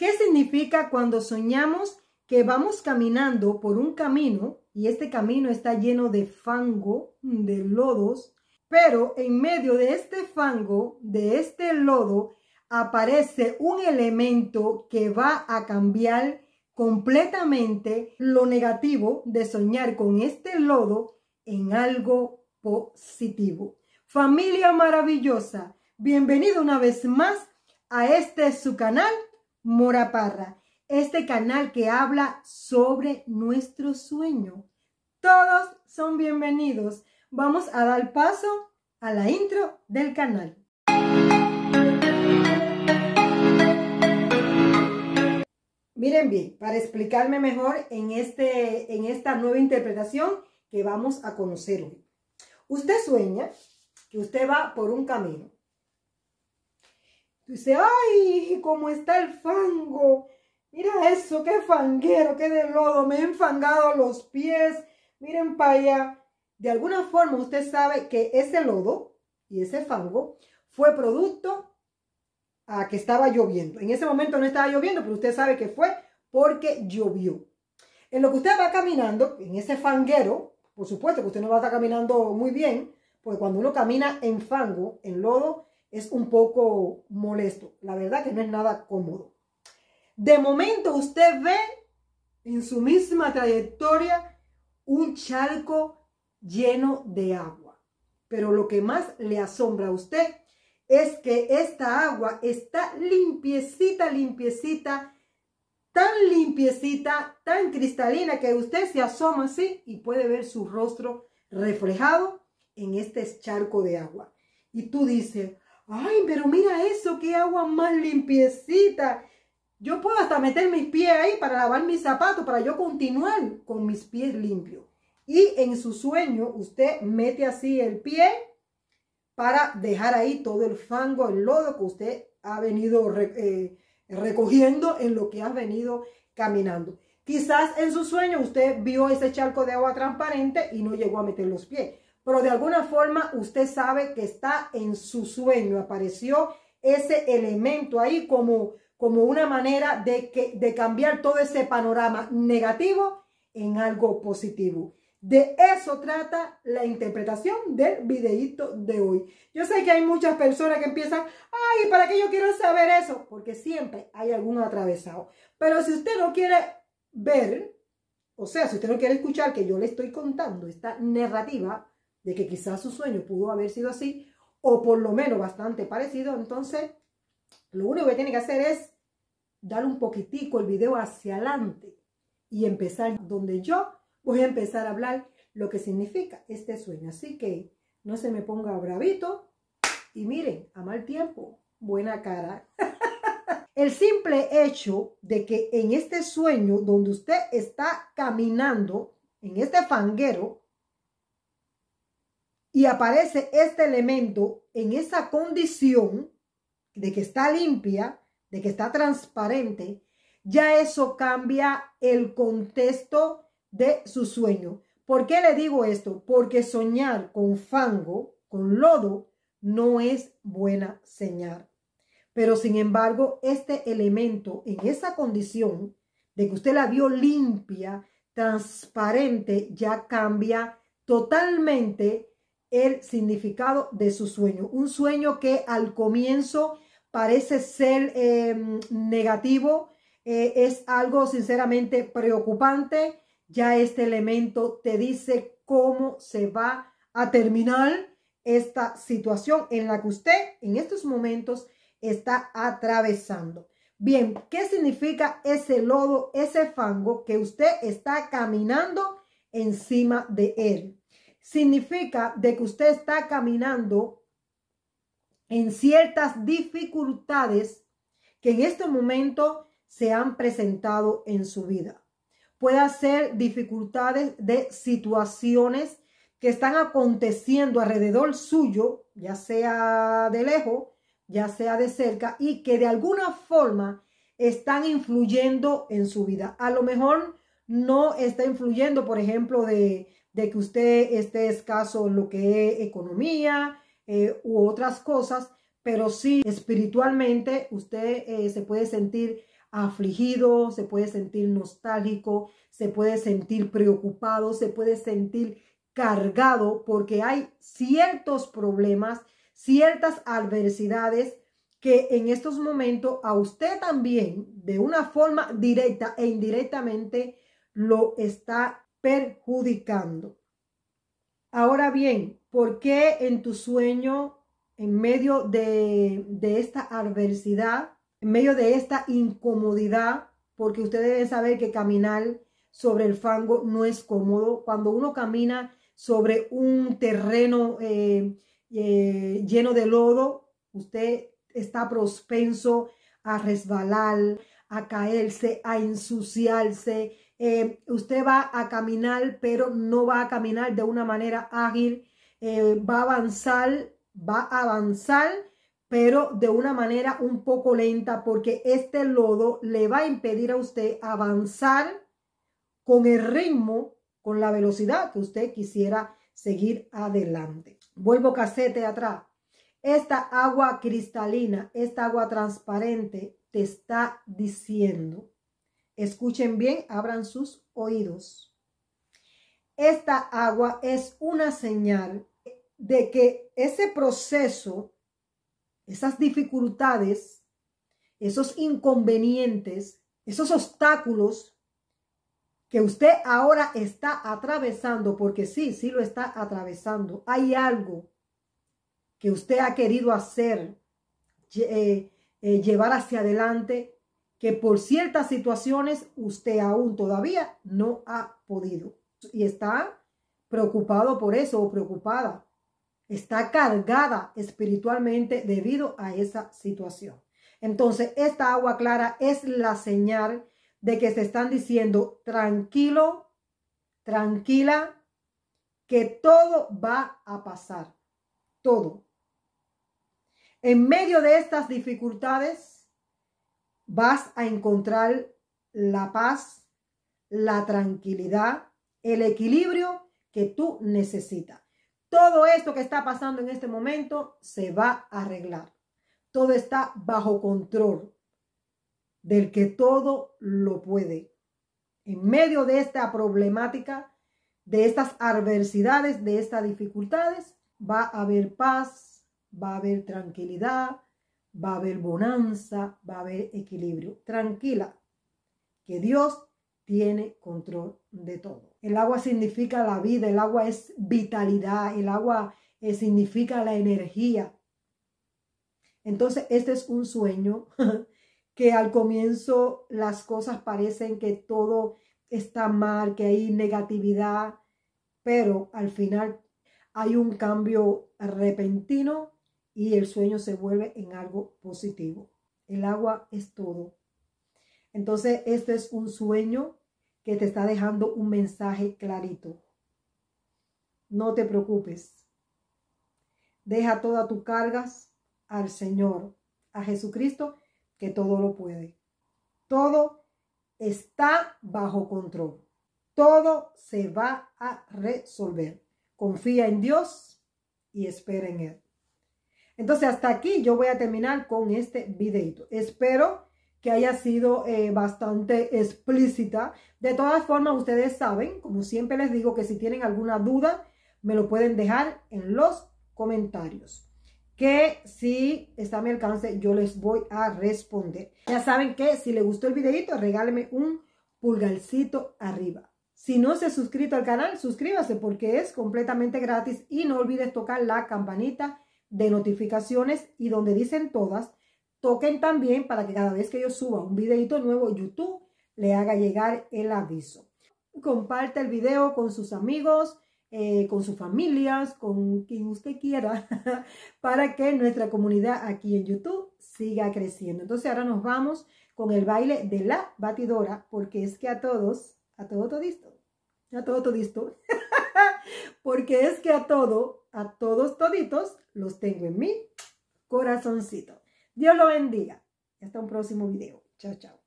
¿Qué significa cuando soñamos que vamos caminando por un camino y este camino está lleno de fango, de lodos, pero en medio de este fango, de este lodo, aparece un elemento que va a cambiar completamente lo negativo de soñar con este lodo en algo positivo. Familia maravillosa, bienvenido una vez más a este su canal Moraparra, este canal que habla sobre nuestro sueño. Todos son bienvenidos. Vamos a dar paso a la intro del canal. Miren bien, para explicarme mejor en, este, en esta nueva interpretación que vamos a conocer hoy. Usted sueña que usted va por un camino dice, ay, cómo está el fango. Mira eso, qué fanguero, qué de lodo, me he enfangado los pies. Miren para allá. De alguna forma usted sabe que ese lodo y ese fango fue producto a que estaba lloviendo. En ese momento no estaba lloviendo, pero usted sabe que fue porque llovió. En lo que usted va caminando, en ese fanguero, por supuesto que usted no va a estar caminando muy bien, porque cuando uno camina en fango, en lodo, es un poco molesto. La verdad que no es nada cómodo. De momento usted ve en su misma trayectoria un charco lleno de agua. Pero lo que más le asombra a usted es que esta agua está limpiecita, limpiecita, tan limpiecita, tan cristalina que usted se asoma así y puede ver su rostro reflejado en este charco de agua. Y tú dices, Ay, pero mira eso, qué agua más limpiecita. Yo puedo hasta meter mis pies ahí para lavar mis zapatos, para yo continuar con mis pies limpios. Y en su sueño, usted mete así el pie para dejar ahí todo el fango, el lodo que usted ha venido eh, recogiendo en lo que ha venido caminando. Quizás en su sueño usted vio ese charco de agua transparente y no llegó a meter los pies pero de alguna forma usted sabe que está en su sueño. Apareció ese elemento ahí como, como una manera de, que, de cambiar todo ese panorama negativo en algo positivo. De eso trata la interpretación del videíto de hoy. Yo sé que hay muchas personas que empiezan, ay, ¿para qué yo quiero saber eso? Porque siempre hay alguno atravesado. Pero si usted no quiere ver, o sea, si usted no quiere escuchar que yo le estoy contando esta narrativa, de que quizás su sueño pudo haber sido así, o por lo menos bastante parecido, entonces lo único que tiene que hacer es dar un poquitico el video hacia adelante y empezar donde yo voy a empezar a hablar lo que significa este sueño. Así que no se me ponga bravito y miren, a mal tiempo, buena cara. el simple hecho de que en este sueño donde usted está caminando, en este fanguero, y aparece este elemento en esa condición de que está limpia, de que está transparente, ya eso cambia el contexto de su sueño. ¿Por qué le digo esto? Porque soñar con fango, con lodo, no es buena señal. Pero sin embargo, este elemento en esa condición de que usted la vio limpia, transparente, ya cambia totalmente el significado de su sueño. Un sueño que al comienzo parece ser eh, negativo, eh, es algo sinceramente preocupante. Ya este elemento te dice cómo se va a terminar esta situación en la que usted en estos momentos está atravesando. Bien, ¿qué significa ese lodo, ese fango que usted está caminando encima de él? significa de que usted está caminando en ciertas dificultades que en este momento se han presentado en su vida. Puede ser dificultades de situaciones que están aconteciendo alrededor suyo, ya sea de lejos, ya sea de cerca, y que de alguna forma están influyendo en su vida. A lo mejor no está influyendo, por ejemplo, de, de que usted esté escaso en lo que es economía eh, u otras cosas, pero sí espiritualmente usted eh, se puede sentir afligido, se puede sentir nostálgico, se puede sentir preocupado, se puede sentir cargado porque hay ciertos problemas, ciertas adversidades que en estos momentos a usted también de una forma directa e indirectamente lo está perjudicando. Ahora bien, ¿por qué en tu sueño, en medio de, esta adversidad, en medio de esta incomodidad, porque ustedes deben saber que caminar sobre el fango no es cómodo. Cuando uno camina sobre un terreno eh, eh, lleno de lodo, usted está prospenso a resbalar, a caerse, a ensuciarse, eh, usted va a caminar, pero no va a caminar de una manera ágil, eh, va a avanzar, va a avanzar, pero de una manera un poco lenta, porque este lodo le va a impedir a usted avanzar con el ritmo, con la velocidad que usted quisiera seguir adelante. Vuelvo casete atrás. Esta agua cristalina, esta agua transparente, te está diciendo Escuchen bien, abran sus oídos. Esta agua es una señal de que ese proceso, esas dificultades, esos inconvenientes, esos obstáculos que usted ahora está atravesando, porque sí, sí lo está atravesando, hay algo que usted ha querido hacer, eh, eh, llevar hacia adelante, que por ciertas situaciones usted aún todavía no ha podido y está preocupado por eso o preocupada. Está cargada espiritualmente debido a esa situación. Entonces, esta agua clara es la señal de que se están diciendo tranquilo, tranquila, que todo va a pasar, todo. En medio de estas dificultades, vas a encontrar la paz, la tranquilidad, el equilibrio que tú necesitas. Todo esto que está pasando en este momento se va a arreglar. Todo está bajo control del que todo lo puede. En medio de esta problemática, de estas adversidades, de estas dificultades, va a haber paz, va a haber tranquilidad, va a haber bonanza, va a haber equilibrio. Tranquila, que Dios tiene control de todo. El agua significa la vida, el agua es vitalidad, el agua eh, significa la energía. Entonces, este es un sueño que al comienzo las cosas parecen que todo está mal, que hay negatividad, pero al final hay un cambio repentino y el sueño se vuelve en algo positivo. El agua es todo. Entonces, este es un sueño que te está dejando un mensaje clarito. No te preocupes. Deja todas tus cargas al Señor, a Jesucristo, que todo lo puede. Todo está bajo control. Todo se va a resolver. Confía en Dios y espera en Él. Entonces hasta aquí yo voy a terminar con este videito. Espero que haya sido eh, bastante explícita. De todas formas, ustedes saben, como siempre les digo, que si tienen alguna duda, me lo pueden dejar en los comentarios. Que si está a mi alcance, yo les voy a responder. Ya saben que si les gustó el videito, regáleme un pulgarcito arriba. Si no se ha suscrito al canal, suscríbase porque es completamente gratis y no olvides tocar la campanita de notificaciones y donde dicen todas, toquen también para que cada vez que yo suba un videito nuevo YouTube le haga llegar el aviso. Comparte el video con sus amigos, eh, con sus familias, con quien usted quiera, para que nuestra comunidad aquí en YouTube siga creciendo. Entonces ahora nos vamos con el baile de la batidora, porque es que a todos, a todo todisto, a todo listo porque es que a todo a todos toditos los tengo en mi corazoncito. Dios lo bendiga. Hasta un próximo video. Chao, chao.